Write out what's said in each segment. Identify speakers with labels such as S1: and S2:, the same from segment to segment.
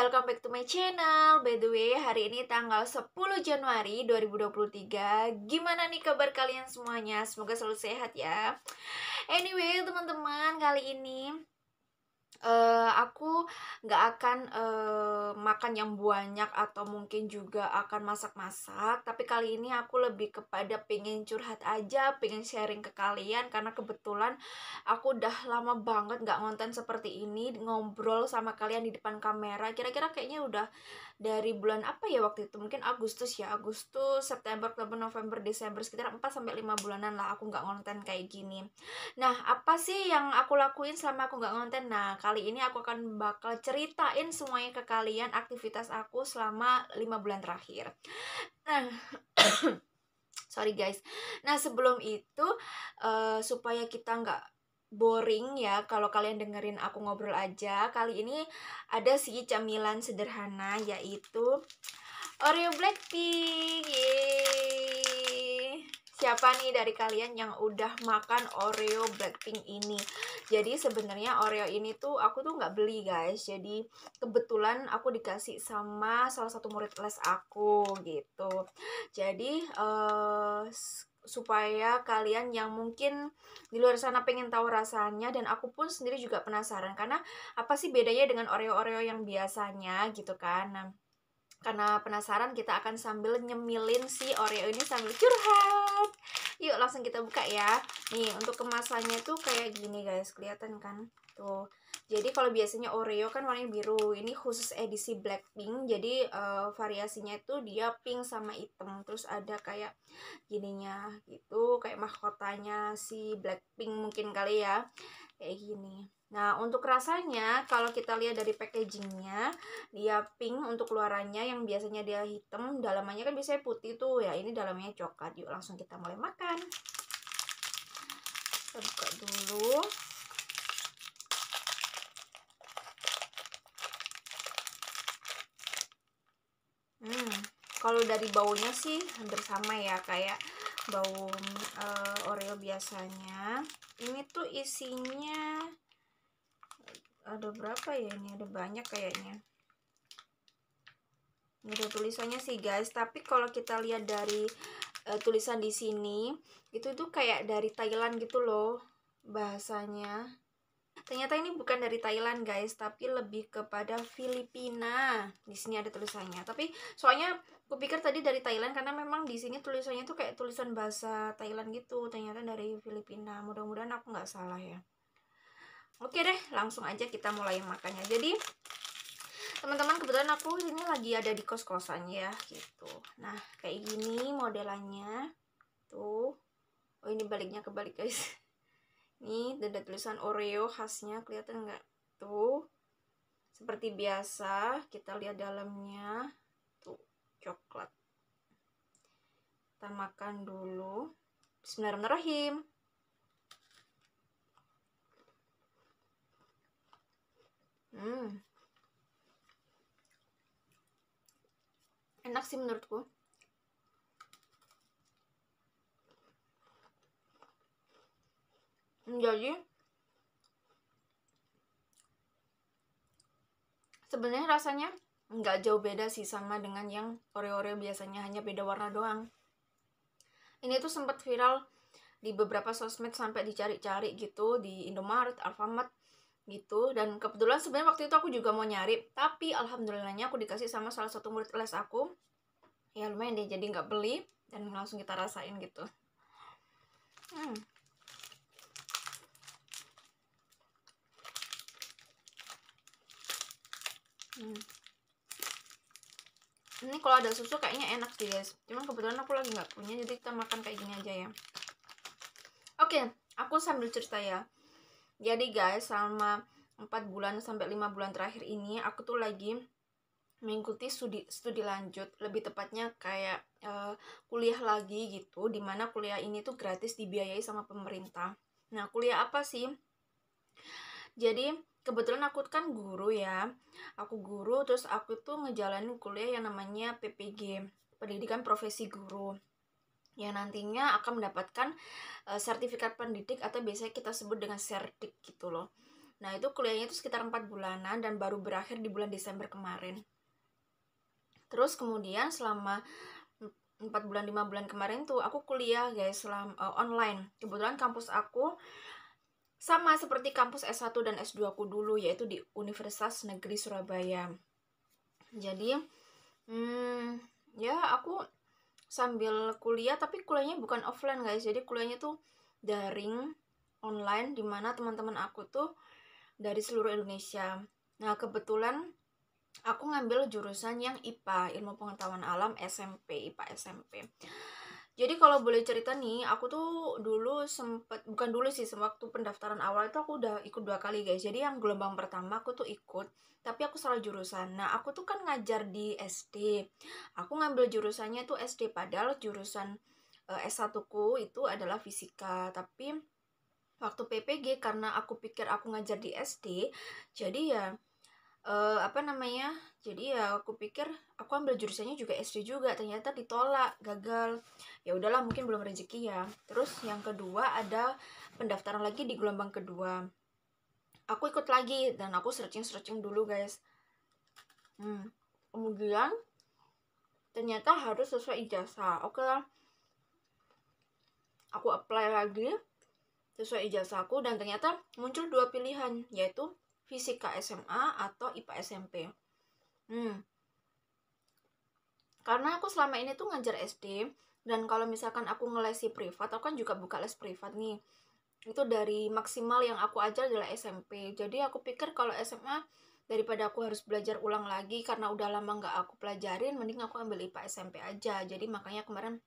S1: welcome back to my channel By the way, hari ini tanggal 10 Januari 2023 Gimana nih kabar kalian semuanya? Semoga selalu sehat ya Anyway, teman-teman, kali ini uh, aku nggak akan, uh, makan yang banyak atau mungkin juga akan masak-masak, tapi kali ini aku lebih kepada pengen curhat aja, pengen sharing ke kalian karena kebetulan aku udah lama banget nggak ngonten seperti ini, ngobrol sama kalian di depan kamera, kira-kira kayaknya udah dari bulan apa ya waktu itu, mungkin Agustus ya, Agustus, September, Oktober, November, Desember, sekitar 4 sampai 5 bulanan lah aku nggak ngonten kayak gini. Nah, apa sih yang aku lakuin selama aku nggak ngonten? Nah kali ini aku akan bakal ceritain semuanya ke kalian aktivitas aku selama 5 bulan terakhir. Nah, sorry guys. Nah, sebelum itu uh, supaya kita nggak boring ya kalau kalian dengerin aku ngobrol aja. Kali ini ada si camilan sederhana yaitu Oreo Blackpink. Yeay siapa nih dari kalian yang udah makan Oreo Blackpink ini jadi sebenarnya Oreo ini tuh aku tuh nggak beli guys jadi kebetulan aku dikasih sama salah satu murid les aku gitu jadi uh, supaya kalian yang mungkin di luar sana pengen tahu rasanya dan aku pun sendiri juga penasaran karena apa sih bedanya dengan Oreo-Oreo yang biasanya gitu kan nah karena penasaran kita akan sambil nyemilin si Oreo ini sambil curhat. Yuk langsung kita buka ya. Nih untuk kemasannya tuh kayak gini guys, kelihatan kan? Tuh. Jadi kalau biasanya Oreo kan warnanya biru, ini khusus edisi Blackpink. Jadi uh, variasinya itu dia pink sama hitam. Terus ada kayak gininya gitu, kayak mahkotanya si Blackpink mungkin kali ya. Kayak gini. Nah, untuk rasanya, kalau kita lihat dari packagingnya, dia pink untuk luarannya, yang biasanya dia hitam, dalamannya kan biasanya putih tuh ya. Ini dalamnya coklat. Yuk, langsung kita mulai makan. Kita buka dulu. Hmm, kalau dari baunya sih hampir sama ya, kayak bau uh, Oreo biasanya. Ini tuh isinya ada berapa ya ini ada banyak kayaknya ini ada tulisannya sih guys tapi kalau kita lihat dari uh, tulisan di sini itu tuh kayak dari Thailand gitu loh bahasanya ternyata ini bukan dari Thailand guys tapi lebih kepada Filipina di sini ada tulisannya tapi soalnya aku pikir tadi dari Thailand karena memang di sini tulisannya tuh kayak tulisan bahasa Thailand gitu ternyata dari Filipina mudah-mudahan aku nggak salah ya Oke deh, langsung aja kita mulai makannya. Jadi teman-teman kebetulan aku ini lagi ada di kos-kosannya ya gitu. Nah kayak gini modelannya tuh. Oh ini baliknya kebalik guys. Ini ada tulisan Oreo khasnya kelihatan nggak tuh? Seperti biasa kita lihat dalamnya tuh coklat. Kita makan dulu. Bismillahirrahmanirrahim. Hmm. Enak sih menurutku. Jadi sebenarnya rasanya nggak jauh beda sih sama dengan yang Oreo-Oreo biasanya hanya beda warna doang. Ini tuh sempat viral di beberapa sosmed sampai dicari-cari gitu di Indomaret, Alfamart, gitu dan kebetulan sebenarnya waktu itu aku juga mau nyari tapi alhamdulillahnya aku dikasih sama salah satu murid les aku ya lumayan deh jadi nggak beli dan langsung kita rasain gitu hmm. Hmm. Ini kalau ada susu kayaknya enak sih guys. Cuman kebetulan aku lagi nggak punya, jadi kita makan kayak gini aja ya. Oke, okay, aku sambil cerita ya. Jadi guys, selama 4 bulan sampai 5 bulan terakhir ini aku tuh lagi mengikuti studi studi lanjut lebih tepatnya kayak uh, kuliah lagi gitu dimana kuliah ini tuh gratis dibiayai sama pemerintah nah kuliah apa sih jadi kebetulan aku kan guru ya aku guru terus aku tuh ngejalanin kuliah yang namanya PPG pendidikan profesi guru yang nantinya akan mendapatkan uh, sertifikat pendidik atau biasanya kita sebut dengan sertik gitu loh. Nah, itu kuliahnya itu sekitar 4 bulanan dan baru berakhir di bulan Desember kemarin. Terus kemudian selama 4 bulan 5 bulan kemarin tuh aku kuliah guys selama uh, eh, online. Kebetulan kampus aku sama seperti kampus S1 dan S2 aku dulu yaitu di Universitas Negeri Surabaya. Jadi hmm, ya aku sambil kuliah tapi kuliahnya bukan offline guys jadi kuliahnya tuh daring online dimana teman-teman aku tuh dari seluruh Indonesia nah kebetulan aku ngambil jurusan yang IPA ilmu pengetahuan alam SMP IPA SMP jadi kalau boleh cerita nih, aku tuh dulu sempet bukan dulu sih, sewaktu pendaftaran awal itu aku udah ikut dua kali guys. Jadi yang gelombang pertama aku tuh ikut, tapi aku salah jurusan. Nah aku tuh kan ngajar di SD, aku ngambil jurusannya tuh SD padahal jurusan uh, eh, S1 ku itu adalah fisika, tapi waktu PPG karena aku pikir aku ngajar di SD, jadi ya uh, apa namanya jadi ya aku pikir aku ambil jurusannya juga SD juga ternyata ditolak gagal ya udahlah mungkin belum rezeki ya terus yang kedua ada pendaftaran lagi di gelombang kedua aku ikut lagi dan aku searching searching dulu guys hmm. kemudian ternyata harus sesuai ijazah oke lah, aku apply lagi sesuai ijazahku dan ternyata muncul dua pilihan yaitu fisika SMA atau IPA SMP Hmm. Karena aku selama ini tuh ngajar SD dan kalau misalkan aku ngelesi privat, aku kan juga buka les privat nih. Itu dari maksimal yang aku ajar adalah SMP. Jadi aku pikir kalau SMA daripada aku harus belajar ulang lagi karena udah lama nggak aku pelajarin mending aku ambil IPA SMP aja jadi makanya kemarin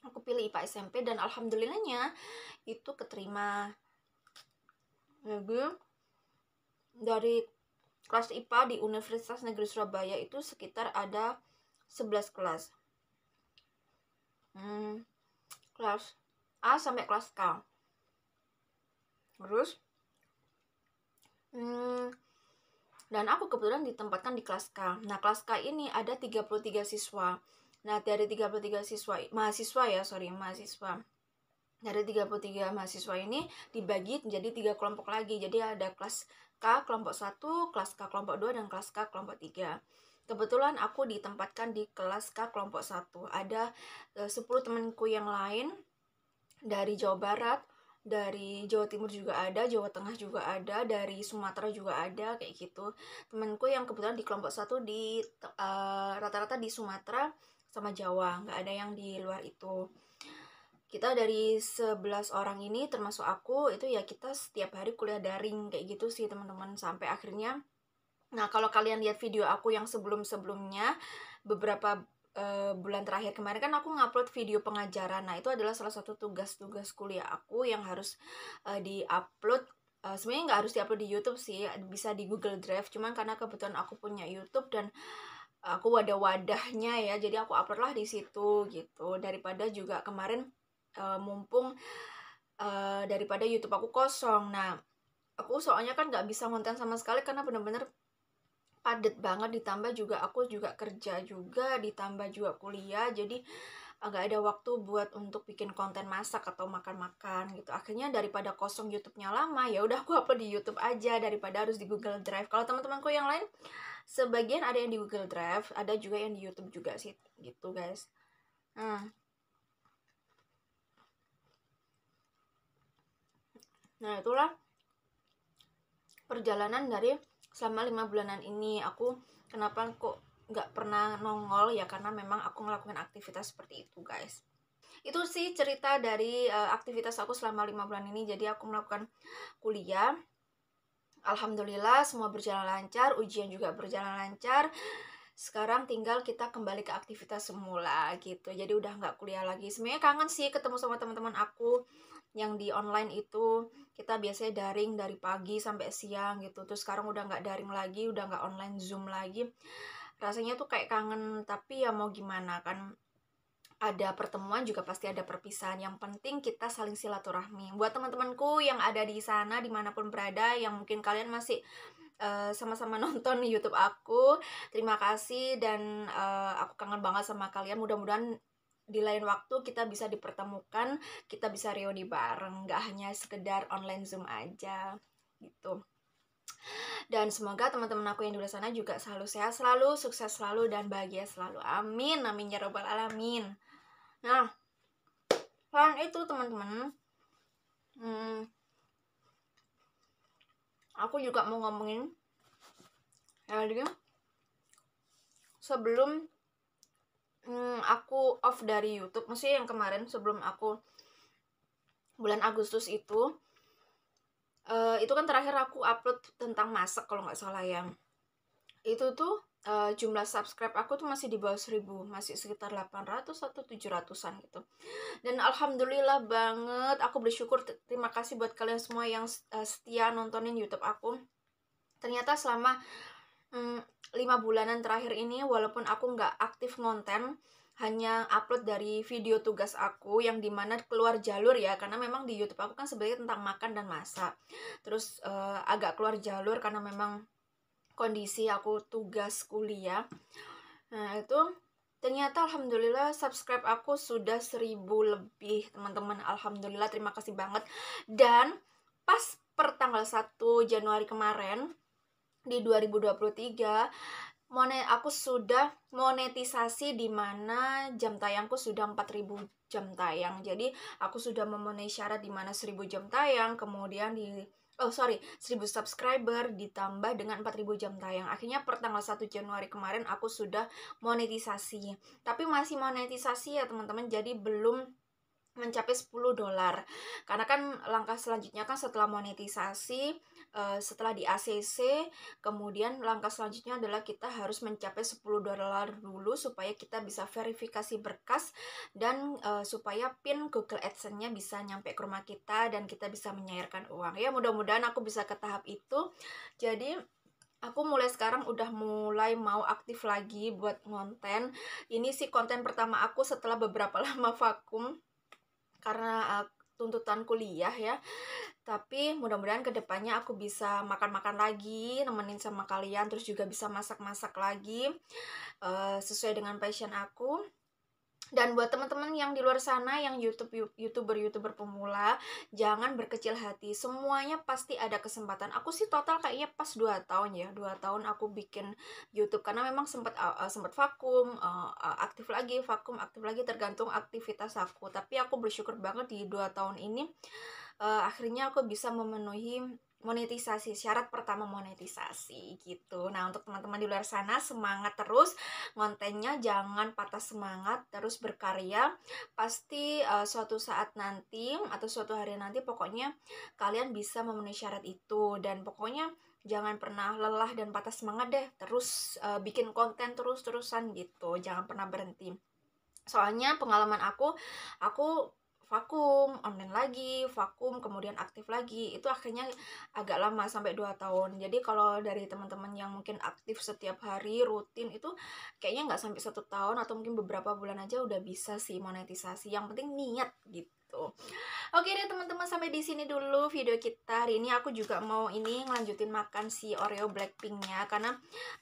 S1: aku pilih IPA SMP dan alhamdulillahnya itu keterima jadi dari kelas IPA di Universitas Negeri Surabaya itu sekitar ada 11 kelas. Hmm, kelas A sampai kelas K. Terus hmm, dan aku kebetulan ditempatkan di kelas K. Nah, kelas K ini ada 33 siswa. Nah, dari 33 siswa mahasiswa ya, sorry, mahasiswa dari 33 mahasiswa ini dibagi menjadi tiga kelompok lagi. Jadi ada kelas K kelompok 1, kelas K kelompok 2, dan kelas K kelompok 3. Kebetulan aku ditempatkan di kelas K kelompok 1. Ada 10 e, temanku yang lain dari Jawa Barat, dari Jawa Timur juga ada, Jawa Tengah juga ada, dari Sumatera juga ada, kayak gitu. Temanku yang kebetulan di kelompok 1 di e, rata-rata uh, di Sumatera sama Jawa, nggak ada yang di luar itu kita dari 11 orang ini termasuk aku itu ya kita setiap hari kuliah daring kayak gitu sih teman-teman sampai akhirnya nah kalau kalian lihat video aku yang sebelum-sebelumnya beberapa uh, bulan terakhir kemarin kan aku ngupload video pengajaran nah itu adalah salah satu tugas-tugas kuliah aku yang harus uh, diupload Uh, sebenarnya nggak harus diupload di YouTube sih bisa di Google Drive cuman karena kebetulan aku punya YouTube dan aku wadah wadahnya ya jadi aku upload lah di situ gitu daripada juga kemarin Eh, mumpung uh, daripada YouTube aku kosong. Nah, aku soalnya kan nggak bisa konten sama sekali karena bener-bener padet banget ditambah juga aku juga kerja juga ditambah juga kuliah jadi agak eh, ada waktu buat untuk bikin konten masak atau makan-makan gitu akhirnya daripada kosong YouTube-nya lama ya udah aku upload di YouTube aja daripada harus di Google Drive kalau teman-temanku yang lain sebagian ada yang di Google Drive ada juga yang di YouTube juga sih gitu guys hmm. nah itulah perjalanan dari selama lima bulanan ini aku kenapa kok nggak pernah nongol ya karena memang aku ngelakuin aktivitas seperti itu guys itu sih cerita dari uh, aktivitas aku selama lima bulan ini jadi aku melakukan kuliah alhamdulillah semua berjalan lancar ujian juga berjalan lancar sekarang tinggal kita kembali ke aktivitas semula gitu jadi udah nggak kuliah lagi sebenarnya kangen sih ketemu sama teman-teman aku yang di online itu kita biasanya daring dari pagi sampai siang gitu terus sekarang udah nggak daring lagi udah nggak online zoom lagi rasanya tuh kayak kangen tapi ya mau gimana kan ada pertemuan juga pasti ada perpisahan. Yang penting kita saling silaturahmi. Buat teman-temanku yang ada di sana dimanapun berada, yang mungkin kalian masih sama eh, sama-sama nonton YouTube aku, terima kasih dan uh, aku kangen banget sama kalian. Mudah-mudahan di lain waktu kita bisa dipertemukan, kita bisa reuni bareng, gak hanya sekedar online Zoom aja gitu. Dan semoga teman-teman aku yang di luar sana juga selalu sehat selalu, sukses selalu, dan bahagia selalu. Amin, amin ya robbal alamin. Nah, selain itu teman-teman, hmm, aku juga mau ngomongin ya sebelum hmm, aku off dari YouTube mesti yang kemarin sebelum aku bulan Agustus itu uh, itu kan terakhir aku upload tentang masak kalau nggak salah yang itu tuh uh, jumlah subscribe aku tuh masih di bawah 1000 masih sekitar 800 atau 700an gitu dan alhamdulillah banget aku bersyukur terima kasih buat kalian semua yang eh, setia nontonin YouTube aku ternyata selama Hmm, lima bulanan terakhir ini walaupun aku nggak aktif ngonten hanya upload dari video tugas aku yang dimana keluar jalur ya karena memang di YouTube aku kan sebenarnya tentang makan dan masak terus uh, agak keluar jalur karena memang kondisi aku tugas kuliah nah itu ternyata alhamdulillah subscribe aku sudah seribu lebih teman-teman alhamdulillah terima kasih banget dan pas per tanggal 1 Januari kemarin di 2023 monet aku sudah monetisasi di mana jam tayangku sudah 4000 jam tayang. Jadi aku sudah memenuhi syarat di mana 1000 jam tayang, kemudian di oh sorry 1000 subscriber ditambah dengan 4000 jam tayang akhirnya per tanggal 1 Januari kemarin aku sudah monetisasi tapi masih monetisasi ya teman-teman jadi belum mencapai 10 dolar karena kan langkah selanjutnya kan setelah monetisasi Eh, setelah di ACC kemudian langkah selanjutnya adalah kita harus mencapai 10 dolar dulu supaya kita bisa verifikasi berkas dan uh, supaya pin Google AdSense-nya bisa nyampe ke rumah kita dan kita bisa menyairkan uang ya mudah-mudahan aku bisa ke tahap itu jadi aku mulai sekarang udah mulai mau aktif lagi buat konten. Ini sih konten pertama aku setelah beberapa lama vakum karena eh, tuntutan kuliah ya tapi mudah-mudahan kedepannya aku bisa makan-makan lagi nemenin sama kalian terus juga bisa masak-masak lagi uh, sesuai dengan passion aku dan buat teman-teman yang di luar sana yang YouTube youtuber youtuber pemula jangan berkecil hati semuanya pasti ada kesempatan aku sih total kayaknya pas 2 tahun ya 2 tahun aku bikin YouTube karena memang sempat uh, uh sempat vakum uh, uh, aktif lagi vakum aktif lagi tergantung aktivitas aku tapi aku bersyukur banget di 2 tahun ini uh, akhirnya aku bisa memenuhi monetisasi syarat pertama monetisasi gitu nah untuk teman-teman di luar sana semangat terus kontennya jangan patah semangat terus berkarya pasti uh, suatu saat nanti atau suatu hari nanti pokoknya kalian bisa memenuhi syarat itu dan pokoknya jangan pernah lelah dan patah semangat deh terus uh, bikin konten terus terusan gitu jangan pernah berhenti soalnya pengalaman aku aku vakum, online lagi, vakum, kemudian aktif lagi. Itu akhirnya agak lama sampai 2 tahun. Jadi kalau dari teman-teman yang mungkin aktif setiap hari, rutin itu kayaknya nggak sampai satu tahun atau mungkin beberapa bulan aja udah bisa sih monetisasi. Yang penting niat gitu Tuh. Oke deh teman-teman sampai di sini dulu video kita hari ini aku juga mau ini ngelanjutin makan si Oreo Blackpinknya karena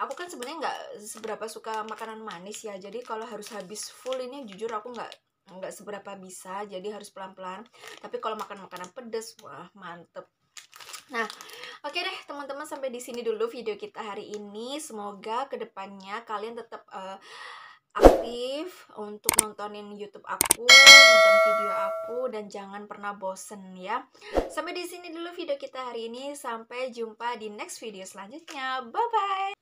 S1: aku kan sebenarnya nggak seberapa suka makanan manis ya jadi kalau harus habis full ini jujur aku nggak nggak seberapa bisa jadi harus pelan-pelan tapi kalau makan makanan pedas wah mantep Nah, oke okay deh teman-teman sampai di sini dulu video kita hari ini. Semoga kedepannya kalian tetap uh, eh, aktif untuk nontonin YouTube aku, nonton video aku dan jangan pernah bosen ya. Sampai di sini dulu video kita hari ini. Sampai jumpa di next video selanjutnya. Bye bye.